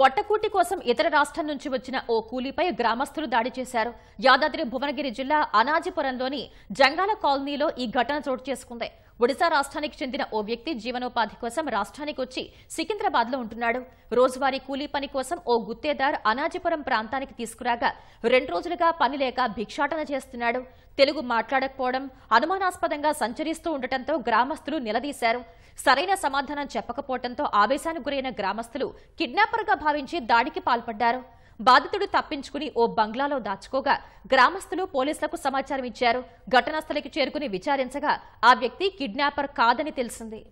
పొట్టకూటి కోసం ఇతర రాష్ట్రం నుంచి వచ్చిన ఓ కూలీపై గ్రామస్తులు దాడి చేశారు యాదాద్రి భువనగిరి జిల్లా అనాజిపురంలోని జంగాల కాలనీలో ఈ ఘటన చోటు చేసుకుంది ఒడిశా రాష్ట్రానికి చెందిన ఓ వ్యక్తి జీవనోపాధి కోసం రాష్ట్రానికి వచ్చి సికింద్రాబాద్ లో ఉంటున్నాడు రోజువారీ కూలీ పని కోసం ఓ గుత్తేదార్ అనాజపురం ప్రాంతానికి తీసుకురాగా రెండు రోజులుగా పని లేక భిక్షాటన చేస్తున్నాడు తెలుగు మాట్లాడకపోవడం అనుమానాస్పదంగా సంచరిస్తూ ఉండటంతో గ్రామస్తులు నిలదీశారు సరైన సమాధానం చెప్పకపోవడంతో ఆవేశానికి గురైన గ్రామస్తులు కిడ్నాపర్గా భావించి దాడికి పాల్పడ్డారు బాధితుడు తప్పించుకుని ఓ బంగ్లాలో దాచుకోగా గ్రామస్తులు పోలీసులకు సమాచారం ఇచ్చారు ఘటనా స్థలికి చేరుకుని విచారించగా ఆ వ్యక్తి కిడ్నాపర్ కాదని తెలిసింది